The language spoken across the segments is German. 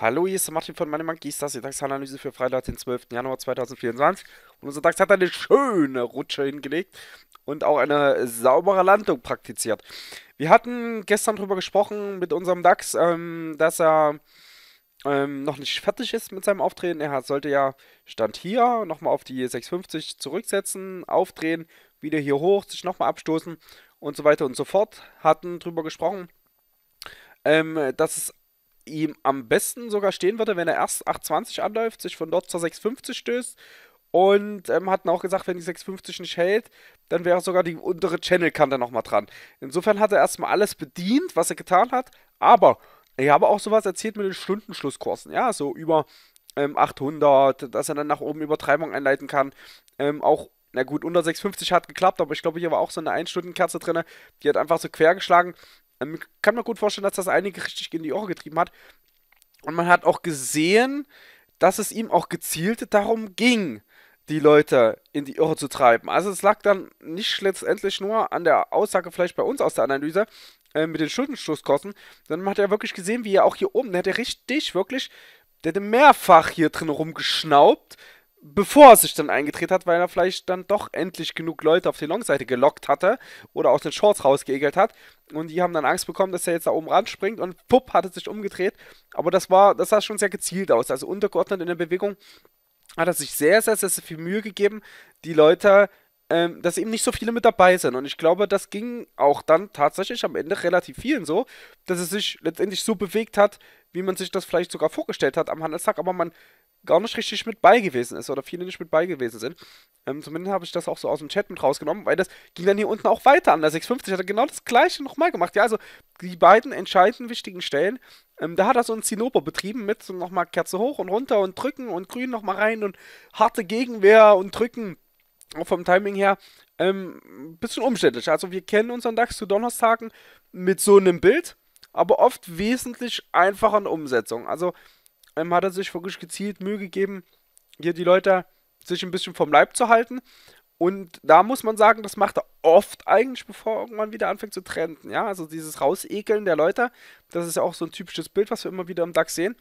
Hallo, hier ist der Martin von Money Monkeys, das ist die DAX-Analyse für Freitag, den 12. Januar 2024. Und unser DAX hat eine schöne Rutsche hingelegt und auch eine saubere Landung praktiziert. Wir hatten gestern darüber gesprochen mit unserem DAX, ähm, dass er ähm, noch nicht fertig ist mit seinem Aufdrehen. Er sollte ja Stand hier nochmal auf die 650 zurücksetzen, aufdrehen, wieder hier hoch, sich nochmal abstoßen und so weiter und so fort. Hatten drüber gesprochen, ähm, dass es ihm am besten sogar stehen würde, wenn er erst 820 anläuft, sich von dort zur 650 stößt und ähm, hatten auch gesagt, wenn die 650 nicht hält, dann wäre sogar die untere Channel-Kante nochmal dran. Insofern hat er erstmal alles bedient, was er getan hat, aber ich habe auch sowas erzählt mit den Stundenschlusskursen, ja, so über ähm, 800, dass er dann nach oben Übertreibung einleiten kann. Ähm, auch, na gut, unter 650 hat geklappt, aber ich glaube, hier war auch so eine 1-Stunden-Kerze drin, die hat einfach so quer geschlagen. Ähm, kann man gut vorstellen, dass das einige richtig in die Ohren getrieben hat. Und man hat auch gesehen, dass es ihm auch gezielt darum ging, die Leute in die Irre zu treiben. Also es lag dann nicht letztendlich nur an der Aussage vielleicht bei uns aus der Analyse, äh, mit den Schuldenstoßkosten, dann hat er wirklich gesehen, wie er auch hier oben, der hat er richtig, wirklich, der hätte mehrfach hier drin rumgeschnaubt, bevor er sich dann eingedreht hat, weil er vielleicht dann doch endlich genug Leute auf die Long-Seite gelockt hatte oder aus den Shorts rausgeegelt hat. Und die haben dann Angst bekommen, dass er jetzt da oben ranspringt und pupp, hat er sich umgedreht. Aber das war, das sah schon sehr gezielt aus. Also untergeordnet in der Bewegung hat er sich sehr, sehr, sehr, sehr viel Mühe gegeben, die Leute ähm, dass eben nicht so viele mit dabei sind. Und ich glaube, das ging auch dann tatsächlich am Ende relativ vielen so, dass es sich letztendlich so bewegt hat, wie man sich das vielleicht sogar vorgestellt hat am Handelstag, aber man gar nicht richtig mit bei gewesen ist oder viele nicht mit bei gewesen sind. Ähm, zumindest habe ich das auch so aus dem Chat mit rausgenommen, weil das ging dann hier unten auch weiter an. Der 650 hat er genau das gleiche nochmal gemacht. Ja, also die beiden entscheidenden wichtigen Stellen, ähm, da hat er so einen Zinnober betrieben mit so nochmal Kerze hoch und runter und drücken und grün nochmal rein und harte Gegenwehr und drücken auch vom Timing her ein ähm, bisschen umständlich. Also wir kennen unseren DAX zu Donnerstagen mit so einem Bild, aber oft wesentlich einfacher in Umsetzung. Also ähm, hat er sich wirklich gezielt Mühe gegeben, hier die Leute sich ein bisschen vom Leib zu halten. Und da muss man sagen, das macht er oft eigentlich, bevor er irgendwann wieder anfängt zu trenden. Ja, also dieses Rausekeln der Leute, das ist ja auch so ein typisches Bild, was wir immer wieder im DAX sehen.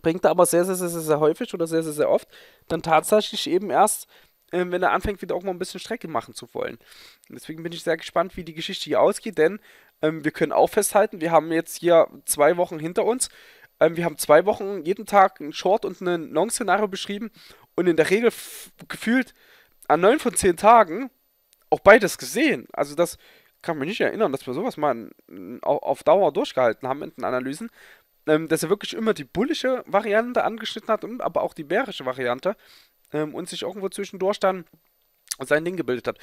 Bringt er aber sehr, sehr, sehr, sehr häufig oder sehr, sehr, sehr oft dann tatsächlich eben erst äh, wenn er anfängt, wieder auch mal ein bisschen Strecke machen zu wollen. deswegen bin ich sehr gespannt, wie die Geschichte hier ausgeht, denn ähm, wir können auch festhalten, wir haben jetzt hier zwei Wochen hinter uns. Ähm, wir haben zwei Wochen jeden Tag ein Short- und ein Long-Szenario beschrieben und in der Regel gefühlt an neun von zehn Tagen auch beides gesehen. Also das kann mich nicht erinnern, dass wir sowas mal auf Dauer durchgehalten haben in den Analysen, ähm, dass er wirklich immer die bullische Variante angeschnitten hat, und aber auch die bärische Variante ähm, und sich irgendwo zwischendurch dann sein Ding gebildet hat.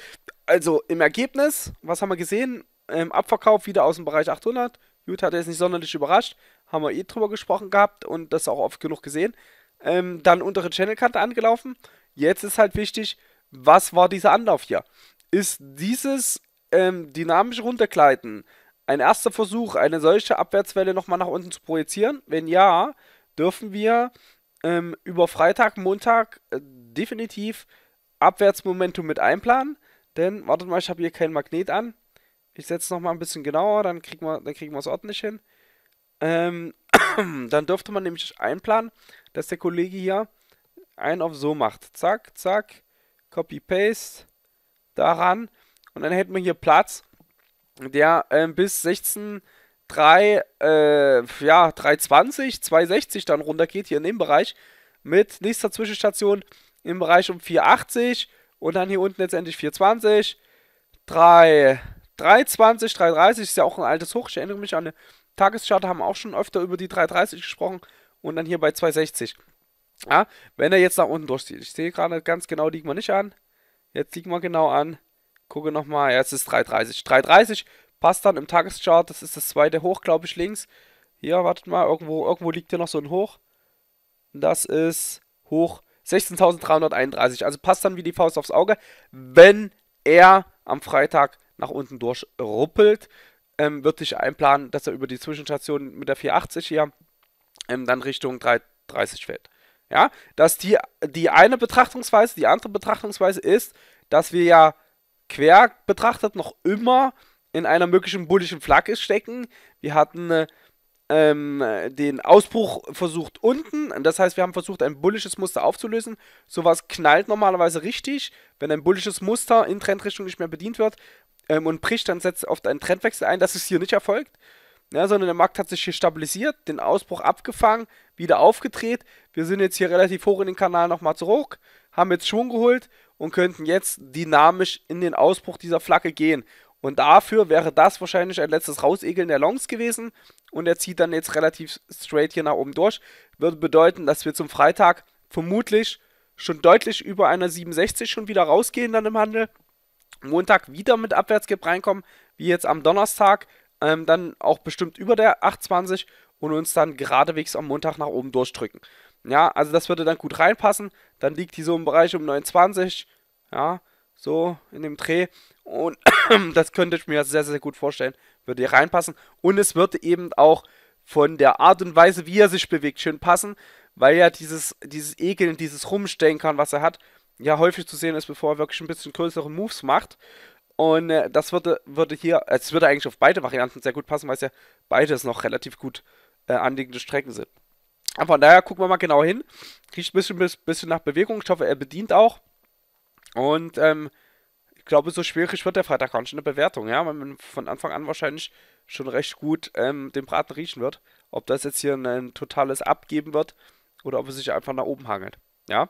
Also im Ergebnis, was haben wir gesehen? Ähm, Abverkauf wieder aus dem Bereich 800. Gut, hat er jetzt nicht sonderlich überrascht. Haben wir eh drüber gesprochen gehabt und das auch oft genug gesehen. Ähm, dann untere Channelkante angelaufen. Jetzt ist halt wichtig, was war dieser Anlauf hier? Ist dieses ähm, dynamische Runtergleiten ein erster Versuch, eine solche Abwärtswelle nochmal nach unten zu projizieren? Wenn ja, dürfen wir ähm, über Freitag, Montag äh, definitiv Abwärtsmomentum mit einplanen. Denn, wartet mal, ich habe hier kein Magnet an. Ich setze es nochmal ein bisschen genauer, dann kriegen wir, dann kriegen wir es ordentlich hin. Ähm, dann dürfte man nämlich einplanen, dass der Kollege hier einen auf so macht. Zack, zack, Copy-Paste, daran. Und dann hätten wir hier Platz, der äh, bis 16, 3, äh, ja, 320, 260 dann runtergeht, hier in dem Bereich. Mit nächster Zwischenstation im Bereich um 480 und dann hier unten letztendlich 420, 3, 320, 330 ist ja auch ein altes Hoch. Ich erinnere mich an eine Tageschart, haben auch schon öfter über die 330 gesprochen und dann hier bei 260. Ja, wenn er jetzt nach unten durchzieht, ich sehe gerade ganz genau, liegt man nicht an. Jetzt liegt man genau an. Gucke nochmal, jetzt ist 330. 330 passt dann im Tageschart, das ist das zweite Hoch, glaube ich, links. Hier, wartet mal, irgendwo, irgendwo liegt hier noch so ein Hoch. Das ist Hoch 16.331. Also passt dann wie die Faust aufs Auge, wenn er am Freitag nach unten durchruppelt. Ähm, wird sich einplanen, dass er über die Zwischenstation mit der 480 hier ähm, dann Richtung 330 fällt. Ja, dass die, die eine Betrachtungsweise, die andere Betrachtungsweise ist, dass wir ja quer betrachtet noch immer in einer möglichen bullischen Flagge stecken. Wir hatten eine äh, ähm, den Ausbruch versucht unten. Das heißt, wir haben versucht, ein bullisches Muster aufzulösen. Sowas knallt normalerweise richtig. Wenn ein bullisches Muster in Trendrichtung nicht mehr bedient wird ähm, und bricht, dann setzt oft ein Trendwechsel ein. Das ist hier nicht erfolgt. Ja, sondern der Markt hat sich hier stabilisiert, den Ausbruch abgefangen, wieder aufgedreht. Wir sind jetzt hier relativ hoch in den Kanal nochmal zurück, haben jetzt Schwung geholt und könnten jetzt dynamisch in den Ausbruch dieser Flagge gehen. Und dafür wäre das wahrscheinlich ein letztes Rausegeln der Longs gewesen. Und er zieht dann jetzt relativ straight hier nach oben durch. Würde bedeuten, dass wir zum Freitag vermutlich schon deutlich über einer 67 schon wieder rausgehen dann im Handel. Montag wieder mit Abwärtsgap reinkommen, wie jetzt am Donnerstag. Ähm, dann auch bestimmt über der 820 und uns dann geradewegs am Montag nach oben durchdrücken. Ja, also das würde dann gut reinpassen. Dann liegt die so im Bereich um 29. Ja, so in dem Dreh. Und das könnte ich mir sehr, sehr gut vorstellen. Würde hier reinpassen. Und es würde eben auch von der Art und Weise, wie er sich bewegt, schön passen, weil ja dieses, dieses Ekeln, dieses Rumstellen kann, was er hat, ja häufig zu sehen ist, bevor er wirklich ein bisschen größere Moves macht. Und äh, das würde, würde hier, es würde eigentlich auf beide Varianten sehr gut passen, weil es ja beides noch relativ gut äh, anliegende Strecken sind. Aber von daher gucken wir mal genau hin. Riecht ein bisschen, bisschen nach Bewegung. Ich hoffe, er bedient auch. Und ähm, ich glaube, so schwierig wird der Freitag gar nicht in der Bewertung, ja, weil man von Anfang an wahrscheinlich schon recht gut ähm, den Braten riechen wird. Ob das jetzt hier ein, ein totales Abgeben wird oder ob es sich einfach nach oben hangelt. Ja.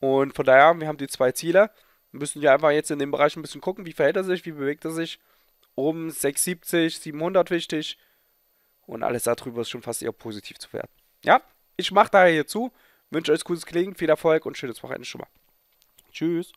Und von daher, wir haben die zwei Ziele. Müssen ja einfach jetzt in dem Bereich ein bisschen gucken, wie verhält er sich, wie bewegt er sich. Um 670, 700 wichtig. Und alles darüber ist schon fast eher positiv zu werden. Ja, ich mache daher hier zu. Wünsche euch gutes Klingen, viel Erfolg und schönes Wochenende schon mal. Tschüss.